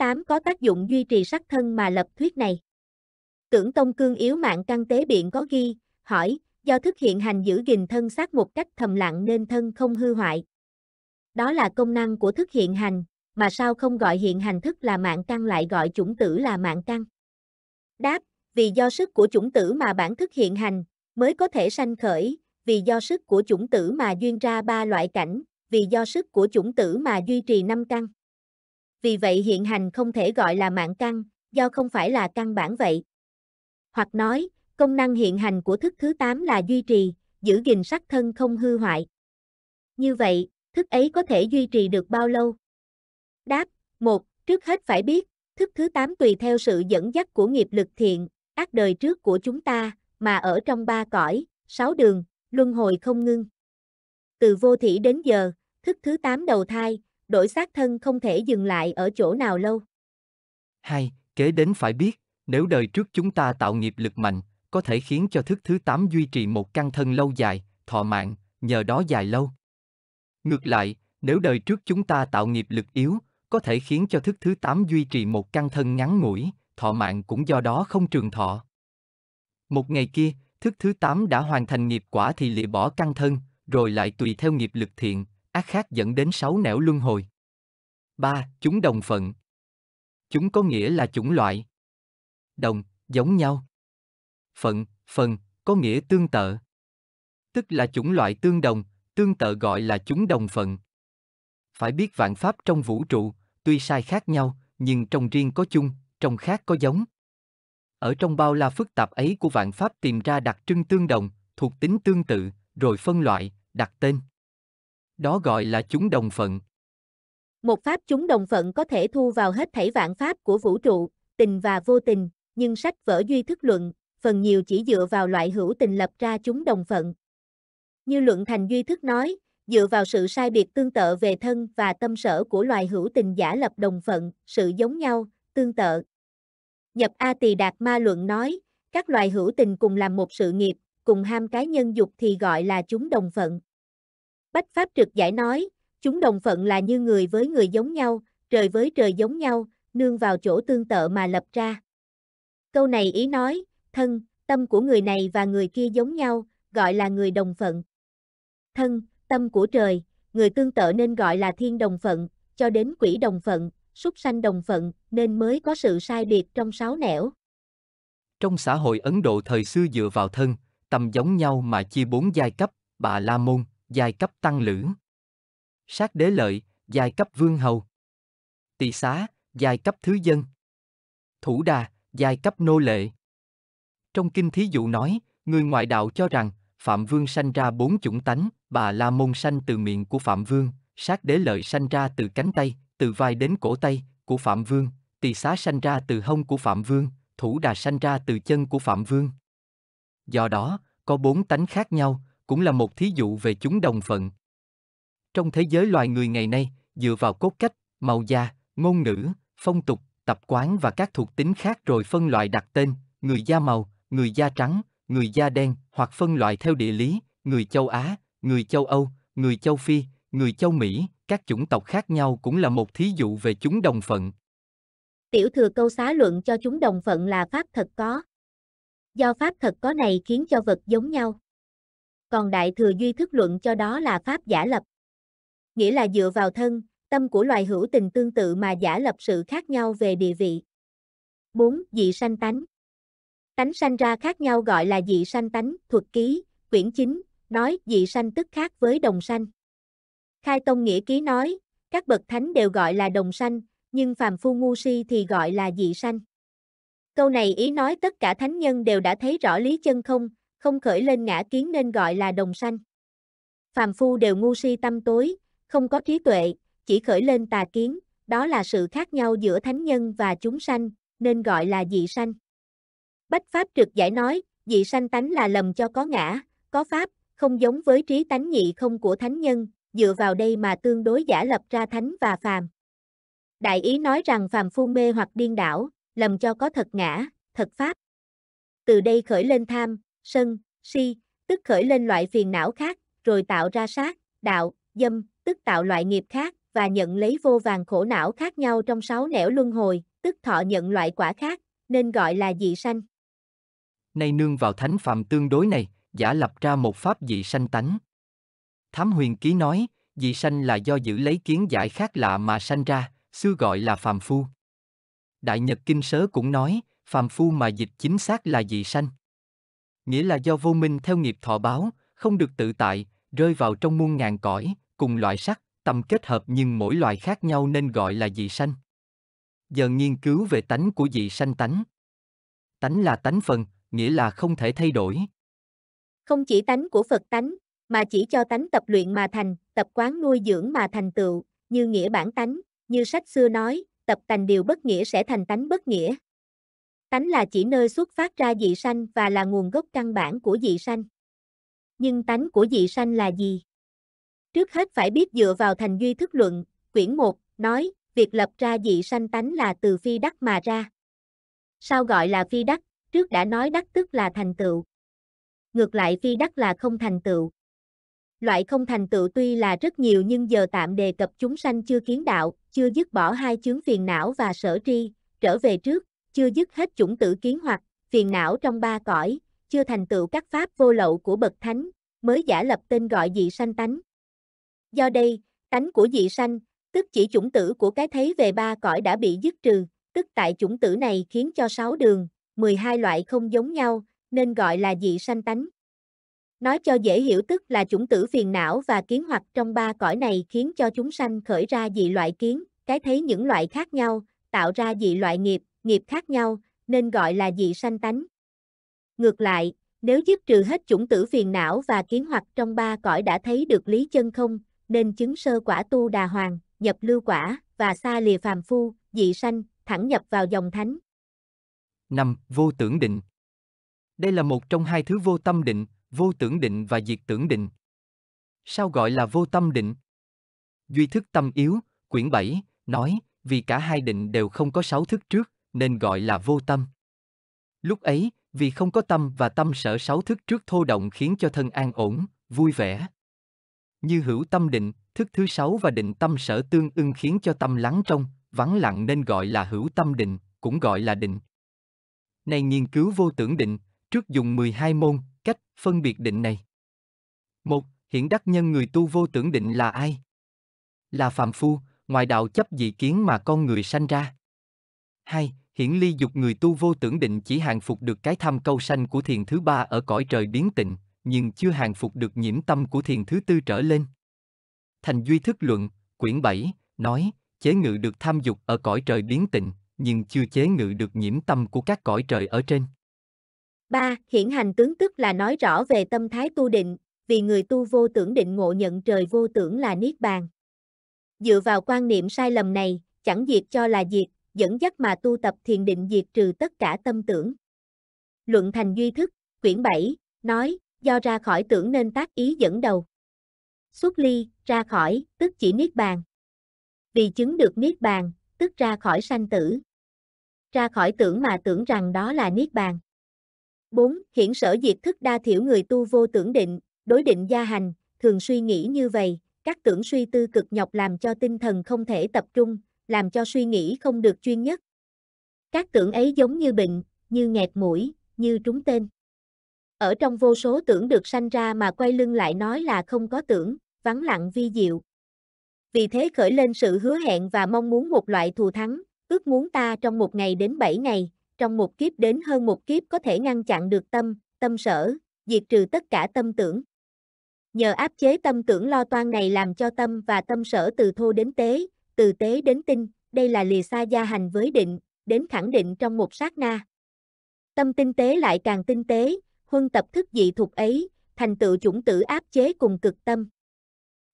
8 có tác dụng duy trì sắc thân mà lập thuyết này. Tưởng Tông Cương yếu mạng căn tế biện có ghi, hỏi, do thức hiện hành giữ gìn thân xác một cách thầm lặng nên thân không hư hoại. Đó là công năng của thức hiện hành, mà sao không gọi hiện hành thức là mạng căn lại gọi chủng tử là mạng căn? Đáp, vì do sức của chủng tử mà bản thức hiện hành, mới có thể sanh khởi, vì do sức của chủng tử mà duyên ra ba loại cảnh, vì do sức của chủng tử mà duy trì năm căn vì vậy hiện hành không thể gọi là mạng căn, do không phải là căn bản vậy. Hoặc nói, công năng hiện hành của thức thứ 8 là duy trì, giữ gìn sắc thân không hư hoại. Như vậy, thức ấy có thể duy trì được bao lâu? Đáp, một Trước hết phải biết, thức thứ 8 tùy theo sự dẫn dắt của nghiệp lực thiện, ác đời trước của chúng ta, mà ở trong ba cõi, sáu đường, luân hồi không ngưng. Từ vô thủy đến giờ, thức thứ 8 đầu thai, đổi xác thân không thể dừng lại ở chỗ nào lâu. Hai, kế đến phải biết, nếu đời trước chúng ta tạo nghiệp lực mạnh, có thể khiến cho thức thứ 8 duy trì một căn thân lâu dài, thọ mạng, nhờ đó dài lâu. Ngược lại, nếu đời trước chúng ta tạo nghiệp lực yếu, có thể khiến cho thức thứ 8 duy trì một căn thân ngắn ngủi, thọ mạng cũng do đó không trường thọ. Một ngày kia, thức thứ 8 đã hoàn thành nghiệp quả thì lìa bỏ căn thân, rồi lại tùy theo nghiệp lực thiện, ác khác dẫn đến sáu nẻo luân hồi. 3. Chúng đồng phận. Chúng có nghĩa là chủng loại. Đồng, giống nhau. Phận, phần, có nghĩa tương tự. Tức là chủng loại tương đồng, tương tự gọi là chúng đồng phận. Phải biết vạn pháp trong vũ trụ, tuy sai khác nhau, nhưng trong riêng có chung, trong khác có giống. Ở trong bao la phức tạp ấy của vạn pháp tìm ra đặc trưng tương đồng, thuộc tính tương tự, rồi phân loại, đặt tên. Đó gọi là chúng đồng phận. Một pháp chúng đồng phận có thể thu vào hết thảy vạn pháp của vũ trụ, tình và vô tình, nhưng sách vở duy thức luận, phần nhiều chỉ dựa vào loại hữu tình lập ra chúng đồng phận. Như luận thành duy thức nói, dựa vào sự sai biệt tương tự về thân và tâm sở của loài hữu tình giả lập đồng phận, sự giống nhau, tương tự. Nhập A Tỳ Đạt Ma luận nói, các loài hữu tình cùng làm một sự nghiệp, cùng ham cái nhân dục thì gọi là chúng đồng phận. Bách Pháp Trực Giải nói, chúng đồng phận là như người với người giống nhau, trời với trời giống nhau, nương vào chỗ tương tự mà lập ra. Câu này ý nói, thân, tâm của người này và người kia giống nhau, gọi là người đồng phận. Thân, tâm của trời, người tương tự nên gọi là thiên đồng phận, cho đến quỷ đồng phận, súc sanh đồng phận, nên mới có sự sai biệt trong sáu nẻo. Trong xã hội Ấn Độ thời xưa dựa vào thân, tâm giống nhau mà chia bốn giai cấp, bà La Môn, giai cấp tăng lữ. Sát đế lợi, giai cấp vương hầu. Tỳ xá, giai cấp thứ dân. Thủ đà, giai cấp nô lệ. Trong kinh thí dụ nói, người ngoại đạo cho rằng, Phạm Vương sanh ra bốn chủng tánh, bà La Môn sanh từ miệng của Phạm Vương, sát đế lợi sanh ra từ cánh tay, từ vai đến cổ tay của Phạm Vương, tỳ xá sanh ra từ hông của Phạm Vương, thủ đà sanh ra từ chân của Phạm Vương. Do đó, có bốn tánh khác nhau, cũng là một thí dụ về chúng đồng phận. Trong thế giới loài người ngày nay, dựa vào cốt cách, màu da, ngôn ngữ, phong tục, tập quán và các thuộc tính khác rồi phân loại đặt tên, người da màu, người da trắng, người da đen hoặc phân loại theo địa lý, người châu Á, người châu Âu, người châu Phi, người châu Mỹ, các chủng tộc khác nhau cũng là một thí dụ về chúng đồng phận. Tiểu thừa câu xá luận cho chúng đồng phận là pháp thật có. Do pháp thật có này khiến cho vật giống nhau còn đại thừa duy thức luận cho đó là pháp giả lập. Nghĩa là dựa vào thân, tâm của loài hữu tình tương tự mà giả lập sự khác nhau về địa vị. 4. Dị sanh tánh Tánh sanh ra khác nhau gọi là dị sanh tánh, thuật ký, quyển chính, nói dị sanh tức khác với đồng sanh. Khai Tông Nghĩa Ký nói, các bậc thánh đều gọi là đồng sanh, nhưng phàm phu ngu si thì gọi là dị sanh. Câu này ý nói tất cả thánh nhân đều đã thấy rõ lý chân không, không khởi lên ngã kiến nên gọi là đồng sanh. Phàm phu đều ngu si tâm tối, không có trí tuệ, chỉ khởi lên tà kiến, đó là sự khác nhau giữa thánh nhân và chúng sanh, nên gọi là dị sanh. Bách Pháp trực giải nói, dị sanh tánh là lầm cho có ngã, có Pháp, không giống với trí tánh nhị không của thánh nhân, dựa vào đây mà tương đối giả lập ra thánh và phàm. Đại ý nói rằng phàm phu mê hoặc điên đảo, lầm cho có thật ngã, thật Pháp. Từ đây khởi lên tham, sân, si, tức khởi lên loại phiền não khác, rồi tạo ra sát, đạo, dâm, tức tạo loại nghiệp khác, và nhận lấy vô vàng khổ não khác nhau trong sáu nẻo luân hồi, tức thọ nhận loại quả khác, nên gọi là dị sanh. Nay nương vào thánh phạm tương đối này, giả lập ra một pháp dị sanh tánh. Thám huyền ký nói, dị sanh là do giữ lấy kiến giải khác lạ mà sanh ra, xưa gọi là phàm phu. Đại Nhật Kinh Sớ cũng nói, phàm phu mà dịch chính xác là dị sanh nghĩa là do vô minh theo nghiệp thọ báo, không được tự tại, rơi vào trong muôn ngàn cõi, cùng loại sắc, tầm kết hợp nhưng mỗi loại khác nhau nên gọi là dị sanh. Giờ nghiên cứu về tánh của dị sanh tánh. Tánh là tánh phần, nghĩa là không thể thay đổi. Không chỉ tánh của Phật tánh, mà chỉ cho tánh tập luyện mà thành, tập quán nuôi dưỡng mà thành tựu, như nghĩa bản tánh, như sách xưa nói, tập tành điều bất nghĩa sẽ thành tánh bất nghĩa. Tánh là chỉ nơi xuất phát ra dị sanh và là nguồn gốc căn bản của dị sanh. Nhưng tánh của dị sanh là gì? Trước hết phải biết dựa vào thành duy thức luận, quyển 1, nói, việc lập ra dị sanh tánh là từ phi đắc mà ra. Sao gọi là phi đắc? Trước đã nói đắc tức là thành tựu. Ngược lại phi đắc là không thành tựu. Loại không thành tựu tuy là rất nhiều nhưng giờ tạm đề cập chúng sanh chưa kiến đạo, chưa dứt bỏ hai chướng phiền não và sở tri, trở về trước, chưa dứt hết chủng tử kiến hoặc, phiền não trong ba cõi, chưa thành tựu các pháp vô lậu của bậc thánh, mới giả lập tên gọi dị sanh tánh. Do đây, tánh của dị sanh, tức chỉ chủng tử của cái thấy về ba cõi đã bị dứt trừ, tức tại chủng tử này khiến cho sáu đường, 12 loại không giống nhau, nên gọi là dị sanh tánh. Nói cho dễ hiểu tức là chủng tử phiền não và kiến hoặc trong ba cõi này khiến cho chúng sanh khởi ra dị loại kiến, cái thấy những loại khác nhau, tạo ra dị loại nghiệp, nghiệp khác nhau, nên gọi là dị sanh tánh. Ngược lại, nếu giúp trừ hết chủng tử phiền não và kiến hoặc trong ba cõi đã thấy được lý chân không, nên chứng sơ quả tu đà hoàng, nhập lưu quả, và xa lìa phàm phu, dị sanh, thẳng nhập vào dòng thánh. 5. Vô tưởng định Đây là một trong hai thứ vô tâm định, vô tưởng định và diệt tưởng định. Sao gọi là vô tâm định? Duy thức tâm yếu, quyển 7, nói, vì cả hai định đều không có sáu thức trước, nên gọi là vô tâm. Lúc ấy, vì không có tâm và tâm sở sáu thức trước thô động khiến cho thân an ổn, vui vẻ. Như hữu tâm định, thức thứ sáu và định tâm sở tương ưng khiến cho tâm lắng trong, vắng lặng nên gọi là hữu tâm định, cũng gọi là định. Này nghiên cứu vô tưởng định, trước dùng 12 môn, cách, phân biệt định này. một hiện đắc nhân người tu vô tưởng định là ai? Là phàm phu, ngoài đạo chấp dị kiến mà con người sanh ra. 2. Hiển ly dục người tu vô tưởng định chỉ hàng phục được cái tham câu sanh của thiền thứ ba ở cõi trời biến tịnh, nhưng chưa hàng phục được nhiễm tâm của thiền thứ tư trở lên. Thành Duy Thức Luận, quyển 7, nói, chế ngự được tham dục ở cõi trời biến tịnh, nhưng chưa chế ngự được nhiễm tâm của các cõi trời ở trên. 3. Hiển hành tướng tức là nói rõ về tâm thái tu định, vì người tu vô tưởng định ngộ nhận trời vô tưởng là niết bàn. Dựa vào quan niệm sai lầm này, chẳng diệt cho là diệt, dẫn dắt mà tu tập thiền định diệt trừ tất cả tâm tưởng. Luận thành duy thức, quyển 7, nói, do ra khỏi tưởng nên tác ý dẫn đầu. Xuất ly, ra khỏi, tức chỉ niết bàn. Vì chứng được niết bàn, tức ra khỏi sanh tử. Ra khỏi tưởng mà tưởng rằng đó là niết bàn. 4. Hiển sở diệt thức đa thiểu người tu vô tưởng định, đối định gia hành, thường suy nghĩ như vậy, các tưởng suy tư cực nhọc làm cho tinh thần không thể tập trung, làm cho suy nghĩ không được chuyên nhất. Các tưởng ấy giống như bệnh, như nghẹt mũi, như trúng tên. Ở trong vô số tưởng được sanh ra mà quay lưng lại nói là không có tưởng, vắng lặng vi diệu. Vì thế khởi lên sự hứa hẹn và mong muốn một loại thù thắng, ước muốn ta trong một ngày đến bảy ngày, trong một kiếp đến hơn một kiếp có thể ngăn chặn được tâm, tâm sở, diệt trừ tất cả tâm tưởng. Nhờ áp chế tâm tưởng lo toan này làm cho tâm và tâm sở từ thô đến tế, từ tế đến tinh, đây là lìa xa gia hành với định, đến khẳng định trong một sát na. Tâm tinh tế lại càng tinh tế, huân tập thức dị thuộc ấy, thành tựu chủng tử áp chế cùng cực tâm.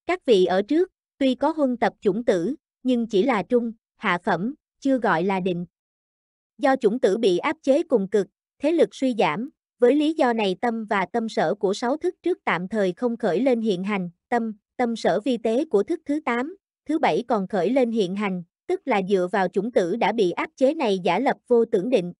Các vị ở trước, tuy có huân tập chủng tử, nhưng chỉ là trung, hạ phẩm, chưa gọi là định. Do chủng tử bị áp chế cùng cực, thế lực suy giảm, với lý do này tâm và tâm sở của sáu thức trước tạm thời không khởi lên hiện hành, tâm, tâm sở vi tế của thức thứ 8, thứ bảy còn khởi lên hiện hành, tức là dựa vào chủng tử đã bị áp chế này giả lập vô tưởng định,